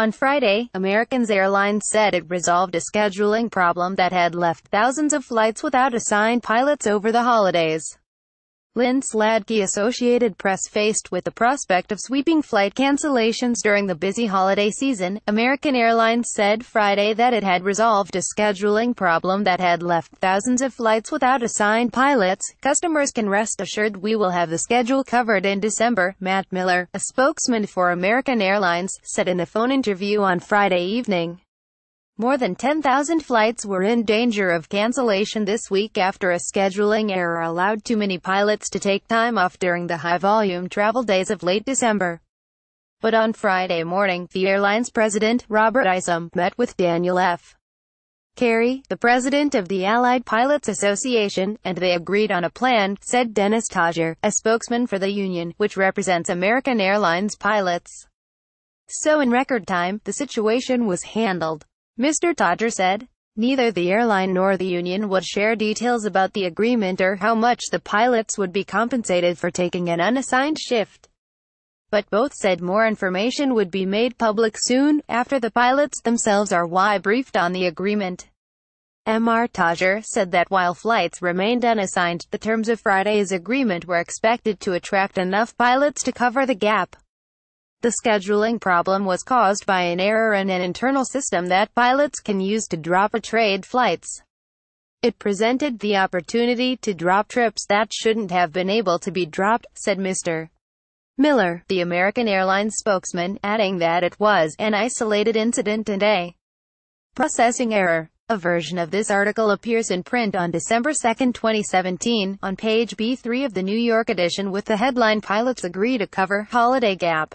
On Friday, Americans Airlines said it resolved a scheduling problem that had left thousands of flights without assigned pilots over the holidays. Lynn Sladke Associated Press faced with the prospect of sweeping flight cancellations during the busy holiday season, American Airlines said Friday that it had resolved a scheduling problem that had left thousands of flights without assigned pilots. Customers can rest assured we will have the schedule covered in December, Matt Miller, a spokesman for American Airlines, said in a phone interview on Friday evening. More than 10,000 flights were in danger of cancellation this week after a scheduling error allowed too many pilots to take time off during the high-volume travel days of late December. But on Friday morning, the airline's president, Robert Isom, met with Daniel F. Kerry, the president of the Allied Pilots Association, and they agreed on a plan, said Dennis Tajer, a spokesman for the union, which represents American Airlines pilots. So in record time, the situation was handled. Mr. Dodger said. Neither the airline nor the union would share details about the agreement or how much the pilots would be compensated for taking an unassigned shift. But both said more information would be made public soon, after the pilots themselves are why briefed on the agreement. Mr. Tajer said that while flights remained unassigned, the terms of Friday's agreement were expected to attract enough pilots to cover the gap. The scheduling problem was caused by an error in an internal system that pilots can use to drop a trade flights. It presented the opportunity to drop trips that shouldn't have been able to be dropped, said Mr. Miller, the American Airlines spokesman, adding that it was an isolated incident and a processing error. A version of this article appears in print on December 2, 2017, on page B3 of the New York edition with the headline Pilots Agree to Cover Holiday Gap.